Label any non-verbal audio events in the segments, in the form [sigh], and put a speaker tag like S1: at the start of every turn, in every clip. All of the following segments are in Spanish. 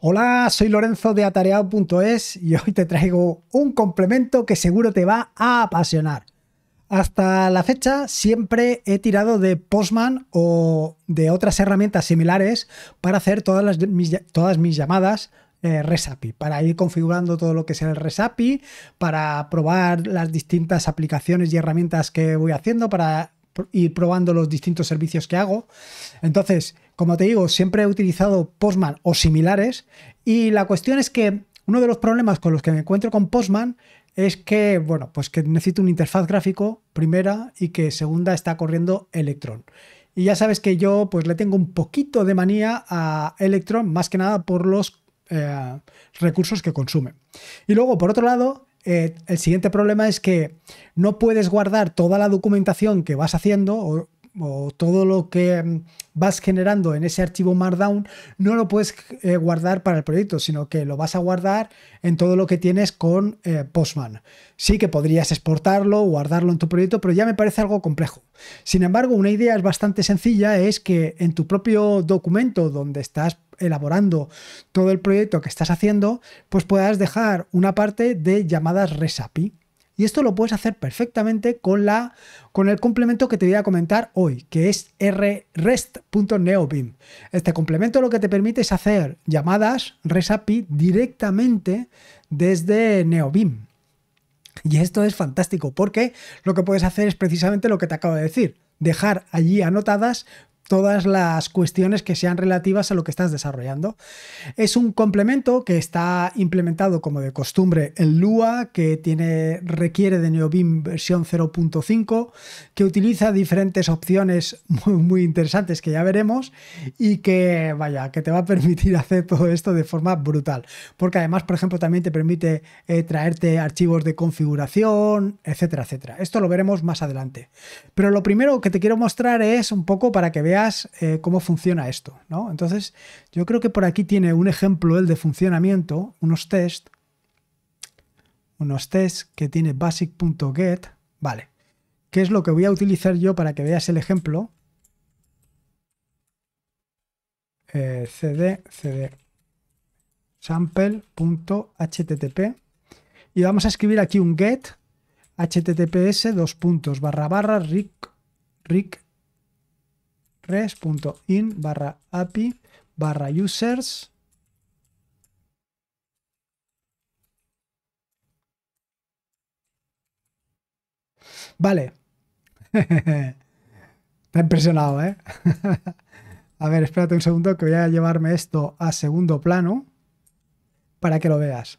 S1: Hola, soy Lorenzo de atareado.es y hoy te traigo un complemento que seguro te va a apasionar. Hasta la fecha siempre he tirado de Postman o de otras herramientas similares para hacer todas, las, mis, todas mis llamadas eh, ResAPI, para ir configurando todo lo que sea el ResAPI, para probar las distintas aplicaciones y herramientas que voy haciendo, para ir probando los distintos servicios que hago. Entonces, como te digo, siempre he utilizado Postman o similares y la cuestión es que uno de los problemas con los que me encuentro con Postman es que, bueno, pues que necesito una interfaz gráfico primera y que segunda está corriendo Electron. Y ya sabes que yo pues le tengo un poquito de manía a Electron, más que nada por los eh, recursos que consume. Y luego, por otro lado, eh, el siguiente problema es que no puedes guardar toda la documentación que vas haciendo o o todo lo que mm, vas generando en ese archivo Markdown no lo puedes eh, guardar para el proyecto, sino que lo vas a guardar en todo lo que tienes con eh, Postman. Sí que podrías exportarlo, guardarlo en tu proyecto, pero ya me parece algo complejo. Sin embargo, una idea es bastante sencilla, es que en tu propio documento donde estás elaborando todo el proyecto que estás haciendo, pues puedas dejar una parte de llamadas RESAPI. Y esto lo puedes hacer perfectamente con, la, con el complemento que te voy a comentar hoy, que es rrest.neobim. Este complemento lo que te permite es hacer llamadas resapi directamente desde neobim. Y esto es fantástico porque lo que puedes hacer es precisamente lo que te acabo de decir, dejar allí anotadas todas las cuestiones que sean relativas a lo que estás desarrollando. Es un complemento que está implementado como de costumbre en Lua, que tiene, requiere de NeoBeam versión 0.5, que utiliza diferentes opciones muy, muy, interesantes que ya veremos y que, vaya, que te va a permitir [laughs] hacer todo esto de forma brutal. Porque además, por ejemplo, también te permite eh, traerte archivos de configuración, etcétera, etcétera. Esto lo veremos más adelante. Pero lo primero que te quiero mostrar es un poco para que veas eh, cómo funciona esto. ¿no? Entonces, yo creo que por aquí tiene un ejemplo el de funcionamiento, unos test, unos tests que tiene basic.get, vale, ¿Qué es lo que voy a utilizar yo para que veas el ejemplo. Eh, cd, cd sample.http y vamos a escribir aquí un get https dos puntos barra barra rick rick res.in barra API barra users. Vale. [laughs] Está impresionado, ¿eh? [laughs] a ver, espérate un segundo que voy a llevarme esto a segundo plano para que lo veas.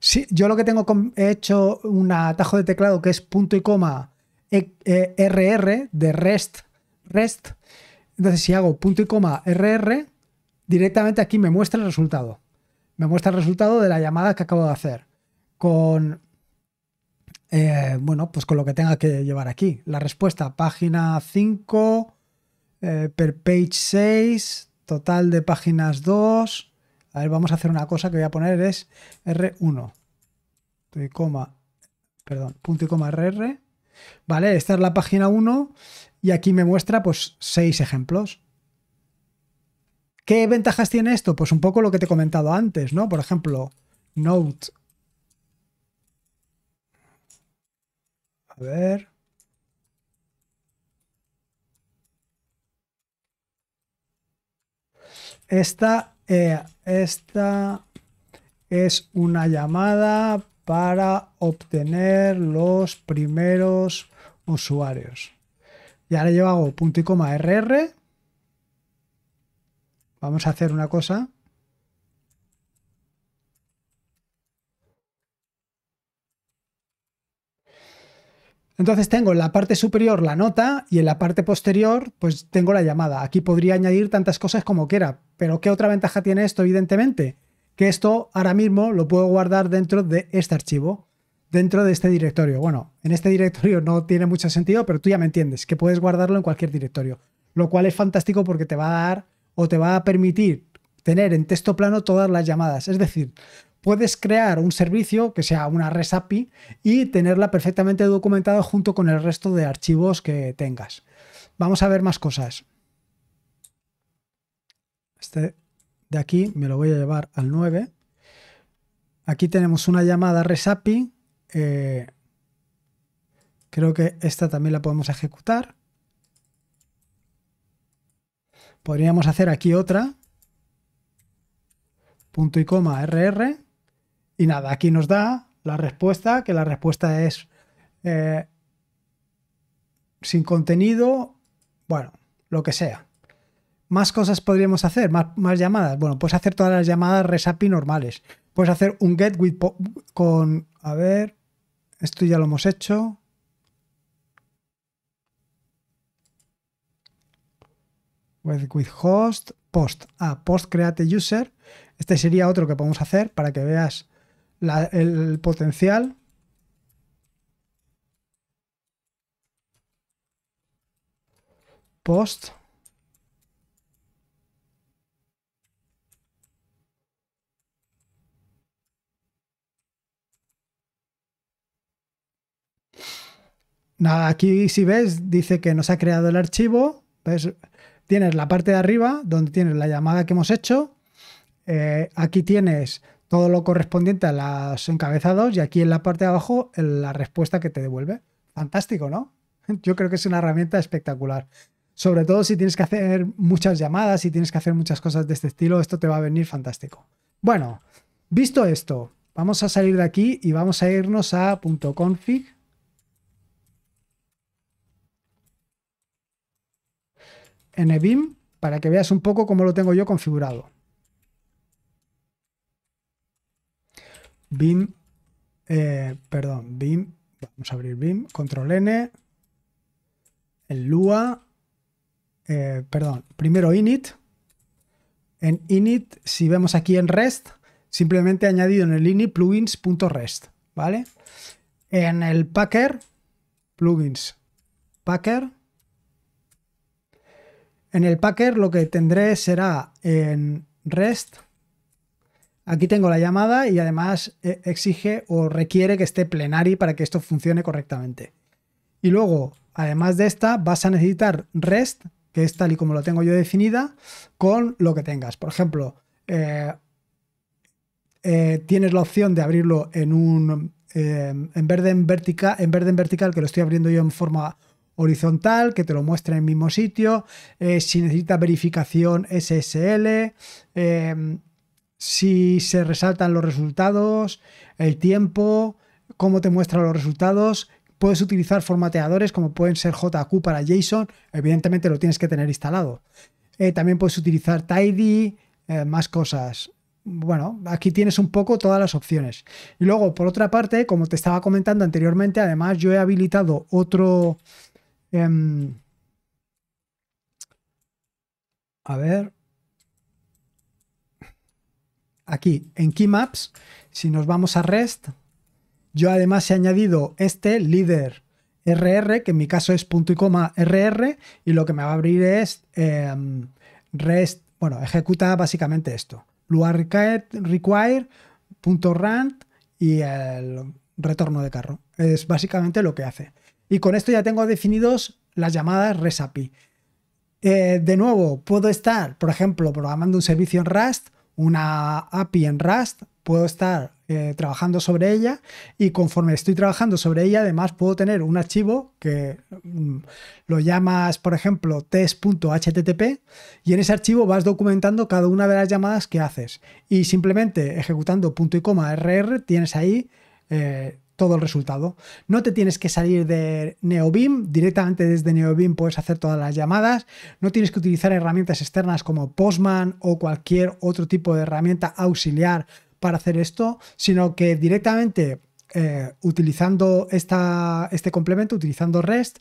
S1: Sí, yo lo que tengo he hecho un atajo de teclado que es punto y coma e, e, RR de REST REST. Entonces, si hago punto y coma RR, directamente aquí me muestra el resultado. Me muestra el resultado de la llamada que acabo de hacer. Con. Eh, bueno, pues con lo que tenga que llevar aquí. La respuesta, página 5, eh, per page 6, total de páginas 2. A ver, vamos a hacer una cosa que voy a poner es R1. coma, perdón, punto y coma RR. Vale, esta es la página 1. Y aquí me muestra pues seis ejemplos. ¿Qué ventajas tiene esto? Pues un poco lo que te he comentado antes, ¿no? Por ejemplo, Note. A ver. Esta, eh, esta es una llamada para obtener los primeros usuarios. Y ahora yo hago punto y coma RR. Vamos a hacer una cosa. Entonces tengo en la parte superior la nota y en la parte posterior pues tengo la llamada. Aquí podría añadir tantas cosas como quiera, pero ¿qué otra ventaja tiene esto evidentemente? Que esto ahora mismo lo puedo guardar dentro de este archivo dentro de este directorio. Bueno, en este directorio no tiene mucho sentido, pero tú ya me entiendes, que puedes guardarlo en cualquier directorio, lo cual es fantástico porque te va a dar o te va a permitir tener en texto plano todas las llamadas. Es decir, puedes crear un servicio que sea una resapi y tenerla perfectamente documentada junto con el resto de archivos que tengas. Vamos a ver más cosas. Este de aquí me lo voy a llevar al 9. Aquí tenemos una llamada resapi eh, creo que esta también la podemos ejecutar. Podríamos hacer aquí otra. Punto y coma RR. Y nada, aquí nos da la respuesta, que la respuesta es eh, sin contenido, bueno, lo que sea. Más cosas podríamos hacer, más, llamadas. Bueno, puedes hacer todas las llamadas RESAPI normales. Puedes hacer un get with con, a ver, esto ya lo hemos hecho. with host, post. Ah, post create user. Este sería otro que podemos hacer para que veas el potencial. Post. Aquí si ves, dice que nos ha creado el archivo. Pues, tienes la parte de arriba donde tienes la llamada que hemos hecho. Eh, aquí tienes todo lo correspondiente a los encabezados y aquí en la parte de abajo la respuesta que te devuelve. Fantástico, ¿no? [laughs] Yo creo que es una herramienta espectacular. Sobre todo si tienes que hacer muchas llamadas, si tienes que hacer muchas cosas de este estilo, esto te va a venir fantástico. Bueno, visto esto, vamos a salir de aquí y vamos a irnos a .config en EBIM para que veas un poco cómo lo tengo yo configurado. BIM, eh, perdón, BIM, vamos a abrir BIM, control N, el Lua, eh, perdón, primero init. En init, si vemos aquí en REST, simplemente añadido en el init plugins.rest, ¿vale? En el packer, plugins, packer, en el packer lo que tendré será en REST. Aquí tengo la llamada y además eh, exige o requiere que esté plenari para que esto funcione correctamente. Y luego, además de esta, vas a necesitar REST, que es tal y como lo tengo yo definida, con lo que tengas. Por ejemplo, eh, eh, tienes la opción de abrirlo en un en verde vertical, en verde en vertical, que lo estoy abriendo yo en forma horizontal que te lo muestra en el mismo sitio, eh, si necesita verificación SSL, em, si se resaltan los resultados, el tiempo, cómo te muestra los resultados. Puedes utilizar formateadores como pueden ser JQ para JSON, evidentemente lo tienes que tener instalado. Eh, también puedes utilizar Tidy, eh, más cosas bueno, aquí tienes un poco todas las opciones. Y luego, por otra parte, como te estaba comentando anteriormente, además yo he habilitado otro, Em, a ver. Aquí, en Keymaps, si nos vamos a REST, yo además he añadido este líder RR, que en mi caso es punto y coma RR, y lo que me va a abrir es em, REST, bueno, ejecuta básicamente esto. Lugar require, punto rand y el retorno de carro. Es básicamente lo que hace. Y con esto ya tengo definidos las llamadas REST API. Eh, de nuevo, puedo estar, por ejemplo, programando un servicio en Rust, una API en Rust, puedo estar eh, trabajando sobre ella y conforme estoy trabajando sobre ella, además puedo tener un archivo que mm, lo llamas, por ejemplo, test.http y en ese archivo vas documentando cada una de las llamadas que haces y simplemente ejecutando punto y coma rr tienes ahí eh, todo el resultado. No te tienes que salir de NeoBeam, directamente desde NeoBeam puedes hacer todas las llamadas, no tienes que utilizar herramientas externas como Postman o cualquier otro tipo de herramienta auxiliar para hacer esto, sino que directamente eh, utilizando este complemento, utilizando REST,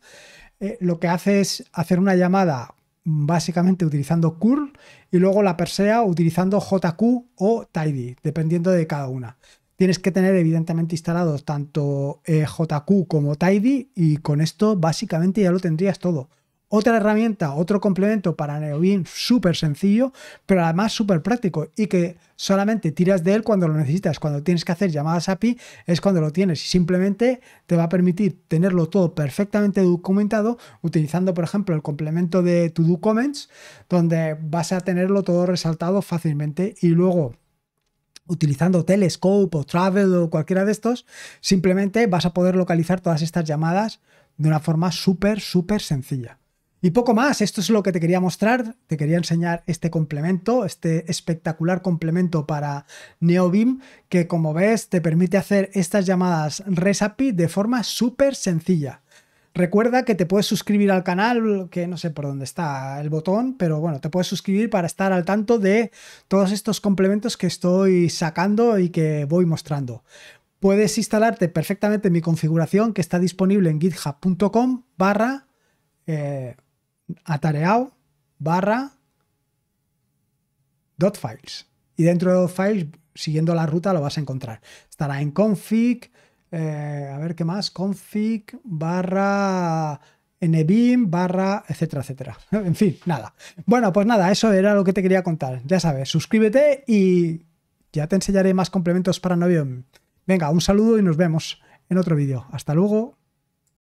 S1: eh, lo que hace es hacer una llamada básicamente utilizando curl y luego la persea utilizando JQ o tidy, dependiendo de cada una. Tienes que tener evidentemente instalados tanto eh, JQ como Tidy y con esto básicamente ya lo tendrías todo. Otra herramienta, otro complemento para NeoBeam súper sencillo, pero además súper práctico y que solamente tiras de él cuando lo necesitas. Cuando tienes que hacer llamadas API es cuando lo tienes y simplemente te va a permitir tenerlo todo perfectamente documentado utilizando, por ejemplo, el complemento de To Do Comments, donde vas a tenerlo todo resaltado fácilmente y luego utilizando Telescope o Travel o cualquiera de estos, simplemente vas a poder localizar todas estas llamadas de una forma súper, súper sencilla. Y poco más, esto es lo que te quería mostrar, te quería enseñar este complemento, este espectacular complemento para NeoBeam, que como ves te permite hacer estas llamadas ResAPI de forma súper sencilla. Recuerda que te puedes suscribir al canal, que no sé por dónde está el botón, pero bueno, te puedes suscribir para estar al tanto de todos estos complementos que estoy sacando y que voy mostrando. Puedes instalarte perfectamente mi configuración que está disponible en github.com barra eh, atareao barra .files. Y dentro de .files, siguiendo la ruta, lo vas a encontrar. Estará en config, eh, a ver qué más, config barra NBIM barra, etcétera, etcétera. [laughs] En fin, nada. Bueno, pues nada, eso era lo que te quería contar. Ya sabes, suscríbete y ya te enseñaré más complementos para novio Venga, un saludo y nos vemos en otro vídeo. Hasta luego.